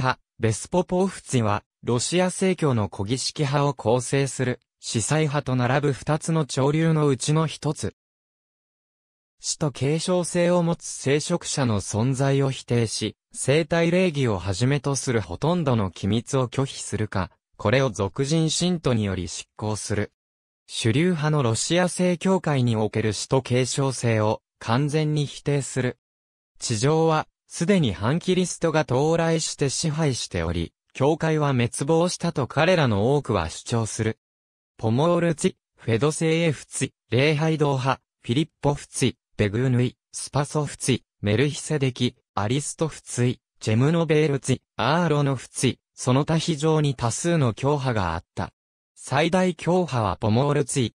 たベスポポーフツィは、ロシア正教の古儀式派を構成する、司祭派と並ぶ二つの潮流のうちの一つ。死と継承性を持つ聖職者の存在を否定し、生体礼儀をはじめとするほとんどの機密を拒否するか、これを俗人信徒により執行する。主流派のロシア正教会における死と継承性を完全に否定する。地上はすでに反キリストが到来して支配しており、教会は滅亡したと彼らの多くは主張する。ポモールツィ、フェドセイエフツィ、礼拝堂派、フィリッポフツィ、ベグーヌイ、スパソフツィ、メルヒセデキ、アリストフツィ、ジェムノベールツィ、アーロノフツィ、その他非常に多数の教派があった。最大教派はポモールツィ。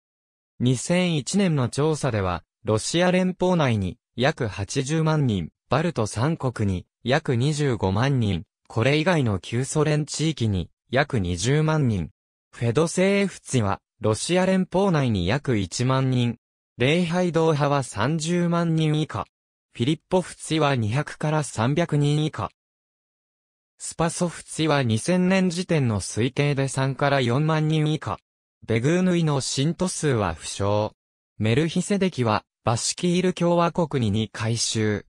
2001年の調査では、ロシア連邦内に約80万人、バルト三国に約25万人、これ以外の旧ソ連地域に約20万人。フェドセーフツィはロシア連邦内に約1万人。礼拝堂派は30万人以下。フィリッポフツィは200から300人以下。スパソフツィは2000年時点の推定で3から4万人以下。ベグーヌイの信徒数は不詳。メルヒセデキはバシキール共和国に2回収。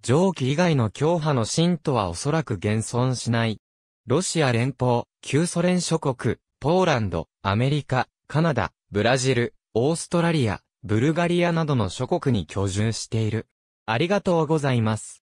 上記以外の教派の信徒はおそらく現存しない。ロシア連邦、旧ソ連諸国、ポーランド、アメリカ、カナダ、ブラジル、オーストラリア、ブルガリアなどの諸国に居住している。ありがとうございます。